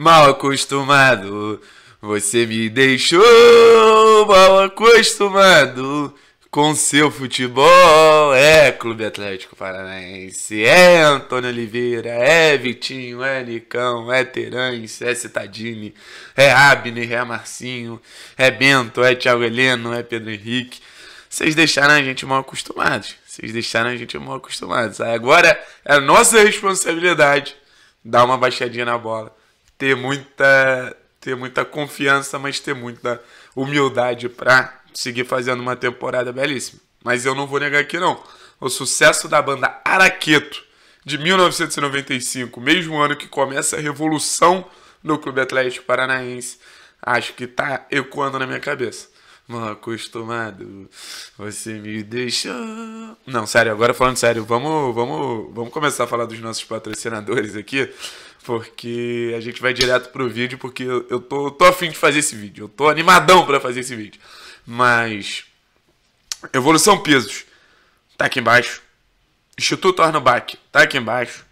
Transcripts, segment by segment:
mal acostumado. Você me deixou mal acostumado com seu futebol. É Clube Atlético Paranaense, é Antônio Oliveira, é Vitinho, é Nicão, é Terães, é Citadini, é Abner, é Marcinho, é Bento, é Thiago Heleno, é Pedro Henrique. Vocês deixaram a gente mal acostumados. Vocês deixaram a gente mal acostumados. Agora é a nossa responsabilidade dar uma baixadinha na bola ter muita, ter muita confiança, mas ter muita humildade para seguir fazendo uma temporada belíssima. Mas eu não vou negar aqui não. O sucesso da banda Araqueto de 1995, mesmo ano que começa a revolução no Clube Atlético Paranaense, acho que tá ecoando na minha cabeça. Mal acostumado, você me deixou. Não, sério, agora falando sério, vamos, vamos, vamos começar a falar dos nossos patrocinadores aqui porque a gente vai direto pro vídeo, porque eu, tô, tô afim de fazer esse vídeo. Eu tô animadão para fazer esse vídeo. Mas. Evolução Pisos, tá aqui embaixo. Instituto Arnoback, tá aqui embaixo.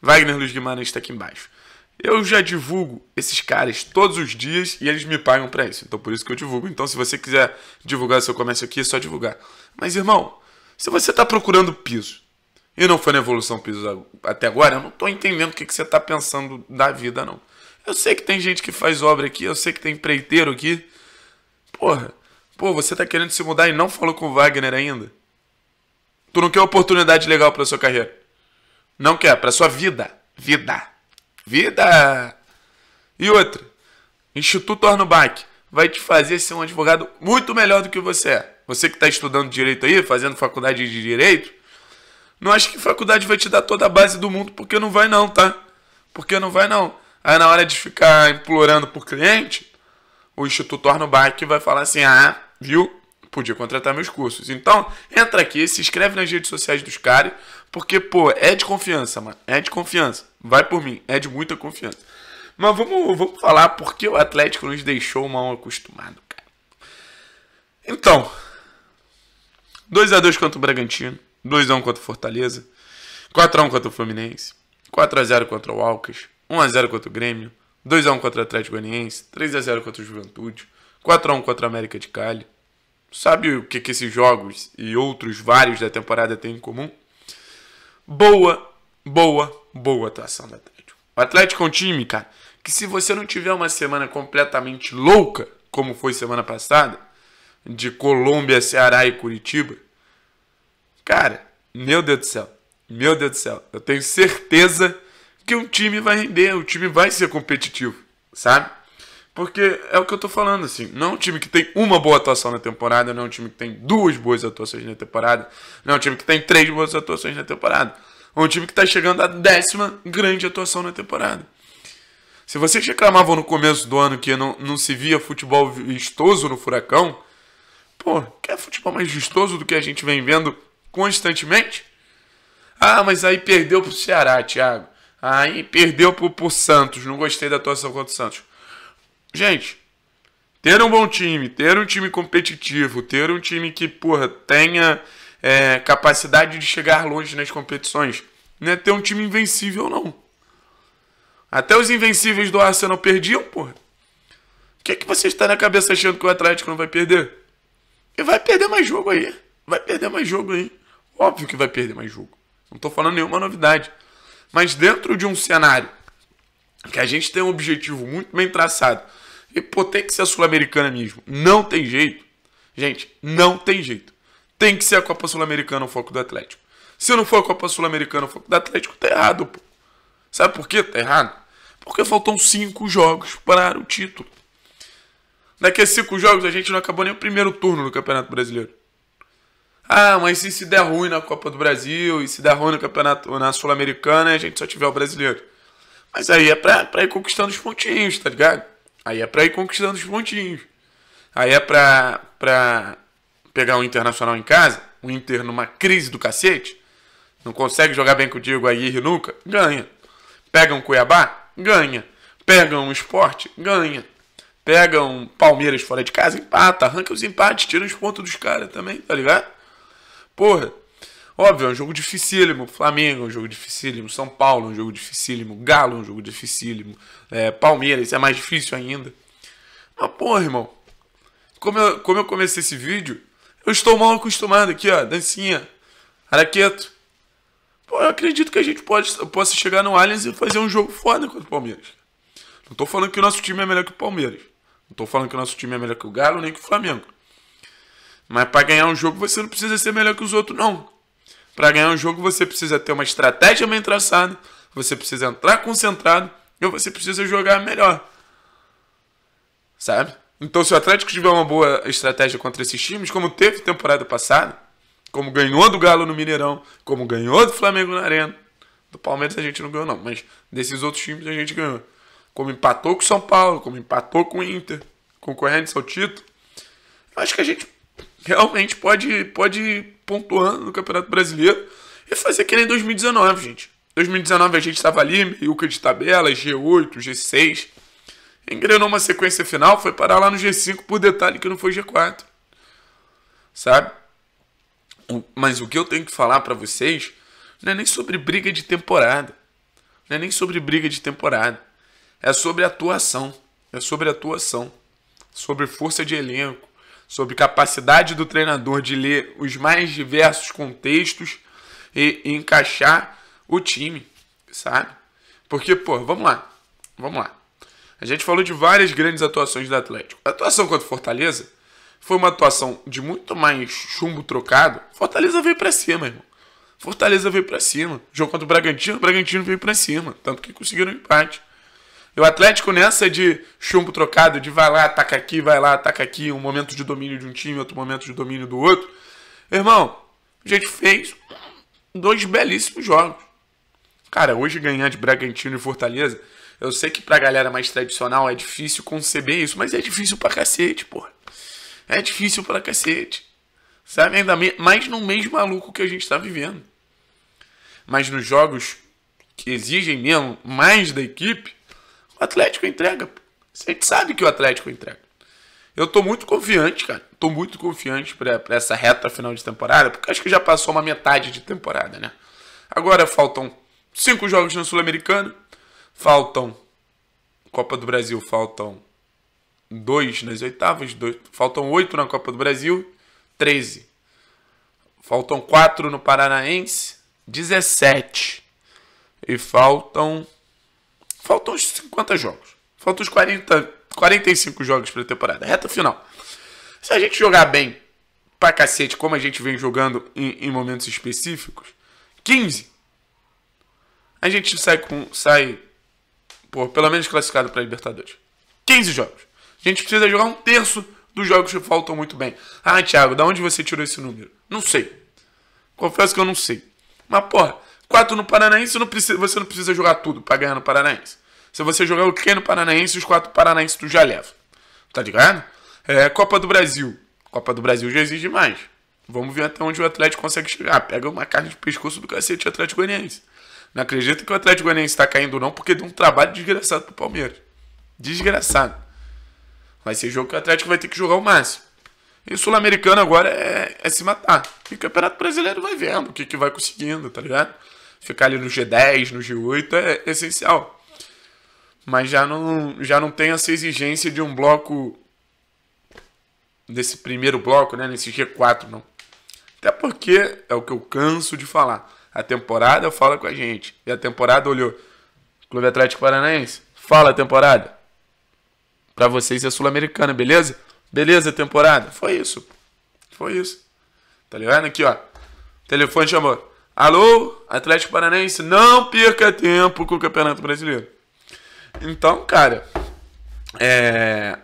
Wagner Luiz Guimarães tá aqui embaixo. Eu já divulgo esses caras todos os dias e eles me pagam para isso. Então por isso que eu divulgo. Então se você quiser divulgar seu comércio aqui, é só divulgar. Mas irmão, se você tá procurando piso, e não foi na evolução piso até agora, eu não estou entendendo o que, que você está pensando da vida, não. Eu sei que tem gente que faz obra aqui, eu sei que tem empreiteiro aqui. Porra, pô, você está querendo se mudar e não falou com o Wagner ainda. Tu não quer oportunidade legal para sua carreira. Não quer, para sua vida. Vida. Vida. E outra, Instituto Ornubac vai te fazer ser um advogado muito melhor do que você é. Você que está estudando direito aí, fazendo faculdade de direito, não acho que faculdade vai te dar toda a base do mundo, porque não vai não, tá? Porque não vai não. Aí na hora de ficar implorando por cliente, o Instituto Arno Bach vai falar assim, ah, viu? Podia contratar meus cursos. Então, entra aqui, se inscreve nas redes sociais dos caras, porque, pô, é de confiança, mano. É de confiança. Vai por mim, é de muita confiança. Mas vamos, vamos falar porque o Atlético nos deixou mal acostumado, cara. Então, 2 a 2 contra o Bragantino. 2x1 contra o Fortaleza, 4x1 contra o Fluminense, 4x0 contra o Alcas, 1x0 contra o Grêmio, 2x1 contra o Atlético Goianiense, 3x0 contra o Juventude, 4x1 contra a América de Cali. Sabe o que, que esses jogos e outros vários da temporada têm em comum? Boa, boa, boa atuação do Atlético. O Atlético é um time, cara, que se você não tiver uma semana completamente louca, como foi semana passada, de Colômbia, Ceará e Curitiba, Cara, meu Deus do céu. Meu Deus do céu. Eu tenho certeza que um time vai render, o um time vai ser competitivo, sabe? Porque é o que eu tô falando, assim. Não é um time que tem uma boa atuação na temporada, não é um time que tem duas boas atuações na temporada, não é um time que tem três boas atuações na temporada. É um time que tá chegando à décima grande atuação na temporada. Se vocês reclamavam no começo do ano que não, não se via futebol vistoso no Furacão, pô, quer futebol mais vistoso do que a gente vem vendo constantemente? Ah, mas aí perdeu pro Ceará, Thiago. Aí perdeu pro, pro Santos. Não gostei da atuação contra o Santos. Gente, ter um bom time, ter um time competitivo, ter um time que, porra, tenha é, capacidade de chegar longe nas competições, não é ter um time invencível, não. Até os invencíveis do Arsenal perdiam, porra. O que, é que você está na cabeça achando que o Atlético não vai perder? E vai perder mais jogo aí. Vai perder mais jogo aí. Óbvio que vai perder mais jogo. Não estou falando nenhuma novidade. Mas dentro de um cenário que a gente tem um objetivo muito bem traçado e pô, tem que ser a Sul-Americana mesmo. Não tem jeito. Gente, não tem jeito. Tem que ser a Copa Sul-Americana o foco do Atlético. Se não for a Copa Sul-Americana o foco do Atlético, tá errado, pô. Sabe por quê? tá errado? Porque faltam cinco jogos para o título. Daqui a cinco jogos a gente não acabou nem o primeiro turno do Campeonato Brasileiro. Ah, mas e se der ruim na Copa do Brasil, e se der ruim no campeonato na Sul-Americana, a gente só tiver o brasileiro. Mas aí é pra, pra ir conquistando os pontinhos, tá ligado? Aí é pra ir conquistando os pontinhos. Aí é pra, pra pegar um internacional em casa, o um Inter numa crise do cacete, não consegue jogar bem com o Diego Aguirre nunca, ganha. Pega um Cuiabá, ganha. Pega um esporte, ganha. Pega um Palmeiras fora de casa, empata, arranca os empates, tira os pontos dos caras também, tá ligado? Porra, óbvio, é um jogo dificílimo. Flamengo é um jogo dificílimo. São Paulo é um jogo dificílimo. Galo é um jogo dificílimo. É, Palmeiras é mais difícil ainda. Mas, porra, irmão, como eu, como eu comecei esse vídeo, eu estou mal acostumado aqui, ó. Dancinha, araqueto. Pô, eu acredito que a gente pode, possa chegar no Allianz e fazer um jogo foda contra o Palmeiras. Não tô falando que o nosso time é melhor que o Palmeiras. Não tô falando que o nosso time é melhor que o Galo nem que o Flamengo. Mas para ganhar um jogo você não precisa ser melhor que os outros, não. Para ganhar um jogo você precisa ter uma estratégia bem traçada, você precisa entrar concentrado e você precisa jogar melhor. Sabe? Então, se o Atlético tiver uma boa estratégia contra esses times, como teve temporada passada, como ganhou do Galo no Mineirão, como ganhou do Flamengo na Arena, do Palmeiras a gente não ganhou, não, mas desses outros times a gente ganhou. Como empatou com o São Paulo, como empatou com o Inter, concorrentes ao título, eu acho que a gente realmente pode, pode ir pontuando no Campeonato Brasileiro e fazer que nem 2019, gente. 2019 a gente estava ali, que de tabela, G8, G6. Engrenou uma sequência final, foi parar lá no G5 por detalhe que não foi G4. Sabe? Mas o que eu tenho que falar para vocês não é nem sobre briga de temporada. Não é nem sobre briga de temporada. É sobre atuação. É sobre atuação. Sobre força de elenco sobre capacidade do treinador de ler os mais diversos contextos e encaixar o time, sabe? Porque, pô, vamos lá, vamos lá. A gente falou de várias grandes atuações do Atlético. A atuação contra o Fortaleza foi uma atuação de muito mais chumbo trocado. Fortaleza veio para cima, irmão. Fortaleza veio para cima. Jogo contra o Bragantino, o Bragantino veio para cima. Tanto que conseguiram empate. E o Atlético nessa de chumbo trocado, de vai lá, ataca aqui, vai lá, ataca aqui, um momento de domínio de um time, outro momento de domínio do outro. Irmão, a gente fez dois belíssimos jogos. Cara, hoje ganhar de Bragantino e Fortaleza, eu sei que pra galera mais tradicional é difícil conceber isso, mas é difícil pra cacete, porra. É difícil pra cacete. Sabe? Ainda mais no mês maluco que a gente tá vivendo. Mas nos jogos que exigem mesmo mais da equipe, o Atlético entrega. A gente sabe que o Atlético entrega. Eu tô muito confiante, cara. Tô muito confiante para essa reta final de temporada, porque acho que já passou uma metade de temporada, né? Agora faltam cinco jogos no Sul-Americano, faltam Copa do Brasil, faltam dois nas oitavas, dois, faltam oito na Copa do Brasil, 13. Faltam quatro no Paranaense, 17. E faltam Faltam os 50 jogos. Faltam os 40, 45 jogos para a temporada. Reta final. Se a gente jogar bem pra cacete, como a gente vem jogando em, em momentos específicos, 15. A gente sai com. sai. Pô, pelo menos classificado para Libertadores. 15 jogos. A gente precisa jogar um terço dos jogos que faltam muito bem. Ah, Thiago, da onde você tirou esse número? Não sei. Confesso que eu não sei. Mas, porra, Quatro no Paranaense, não precisa, você não precisa jogar tudo para ganhar no Paranaense. Se você jogar o que no Paranaense, os quatro Paranaenses tu já leva. Tá ligado? É, Copa do Brasil. Copa do Brasil já exige mais. Vamos ver até onde o Atlético consegue chegar. Ah, pega uma carne de pescoço do cacete o Atlético Goianiense. Não acredito que o Atlético Goianiense está caindo não, porque deu um trabalho desgraçado pro Palmeiras. Desgraçado. Vai ser jogo que o Atlético vai ter que jogar o máximo. E o Sul-Americano agora é, é, se matar. E o Campeonato Brasileiro vai vendo o que, que vai conseguindo, tá ligado? ficar ali no G10, no G8 é essencial. Mas já não, já não tem essa exigência de um bloco. Desse primeiro bloco, né? Nesse G4, não. Até porque é o que eu canso de falar. A temporada fala com a gente. E a temporada olhou. Clube Atlético Paranaense, fala temporada. Para vocês é Sul-Americana, beleza? Beleza, temporada. Foi isso. Foi isso. Tá ligado? Aqui, ó. O telefone chamou. Alô, Atlético Paranaense, não perca tempo com o Campeonato Brasileiro. Então, cara, é,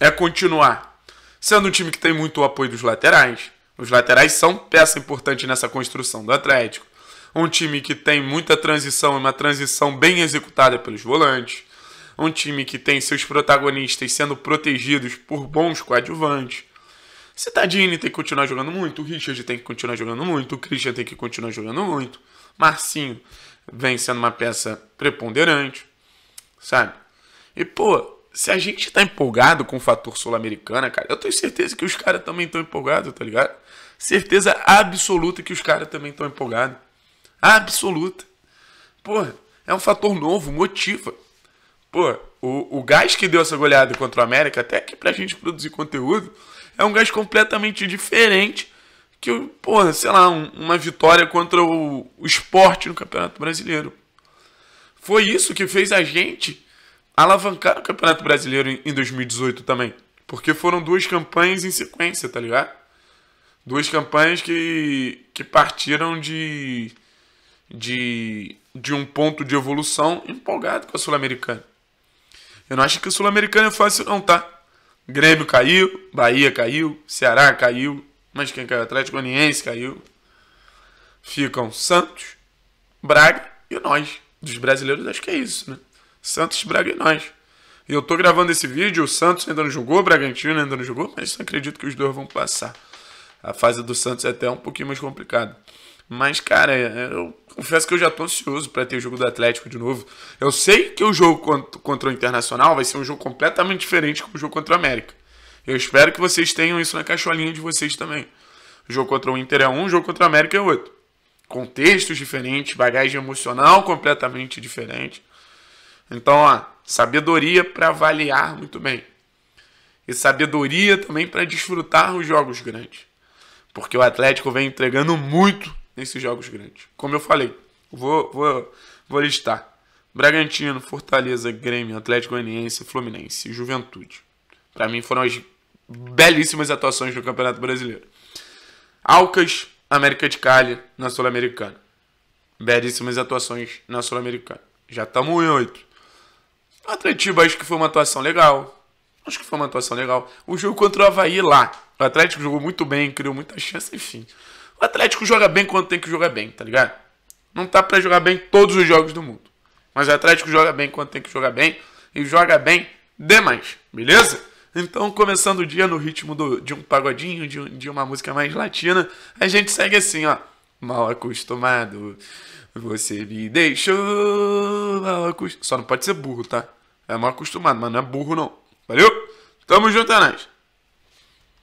é continuar sendo um time que tem muito apoio dos laterais. Os laterais são peça importante nessa construção do Atlético. Um time que tem muita transição, uma transição bem executada pelos volantes. Um time que tem seus protagonistas sendo protegidos por bons coadjuvantes. Citadini tem que continuar jogando muito, o Richard tem que continuar jogando muito, o Christian tem que continuar jogando muito, Marcinho vem sendo uma peça preponderante, sabe? E, pô, se a gente tá empolgado com o fator sul-americana, cara, eu tenho certeza que os caras também estão empolgados, tá ligado? Certeza absoluta que os caras também estão empolgados. Absoluta. Pô, é um fator novo, motiva. Pô, o, o gás que deu essa goleada contra o América, até que pra gente produzir conteúdo, é um gás completamente diferente que, porra, sei lá, um, uma vitória contra o, o esporte no Campeonato Brasileiro. Foi isso que fez a gente alavancar o Campeonato Brasileiro em, em 2018 também. Porque foram duas campanhas em sequência, tá ligado? Duas campanhas que, que partiram de, de, de um ponto de evolução empolgado com a Sul-Americana. Eu não acho que o Sul-Americano é fácil, não, tá? Grêmio caiu, Bahia caiu, Ceará caiu, mas quem caiu? Atlético Goianiense caiu. Ficam Santos, Braga e nós. Dos brasileiros, acho que é isso, né? Santos, Braga e nós. E eu tô gravando esse vídeo, o Santos ainda não jogou, o Bragantino ainda não jogou, mas acredito que os dois vão passar. A fase do Santos é até um pouquinho mais complicada. Mas, cara, eu Confesso que eu já tô ansioso para ter o jogo do Atlético de novo. Eu sei que o jogo contra o Internacional vai ser um jogo completamente diferente que o jogo contra o América. Eu espero que vocês tenham isso na cacholinha de vocês também. O jogo contra o Inter é um, o jogo contra o América é outro. Contextos diferentes, bagagem emocional completamente diferente. Então, ó, sabedoria para avaliar muito bem. E sabedoria também para desfrutar os jogos grandes. Porque o Atlético vem entregando muito nesses jogos grandes. Como eu falei, vou, vou, vou listar. Bragantino, Fortaleza, Grêmio, Atlético Goianiense, Fluminense, Juventude. Para mim foram as belíssimas atuações do Campeonato Brasileiro. Alcas, América de Cali, na Sul-Americana. Belíssimas atuações na Sul-Americana. Já estamos em oito. Atletiba acho que foi uma atuação legal. Acho que foi uma atuação legal. O jogo contra o Havaí lá. O Atlético jogou muito bem, criou muita chance, enfim. O Atlético joga bem quando tem que jogar bem, tá ligado? Não tá para jogar bem todos os jogos do mundo. Mas o Atlético joga bem quando tem que jogar bem e joga bem demais, beleza? Então, começando o dia no ritmo do, de um pagodinho, de, de uma música mais latina, a gente segue assim, ó. Mal acostumado, você me deixou mal acostumado. Só não pode ser burro, tá? É mal acostumado, mas não é burro não. Valeu? Tamo junto, é nóis.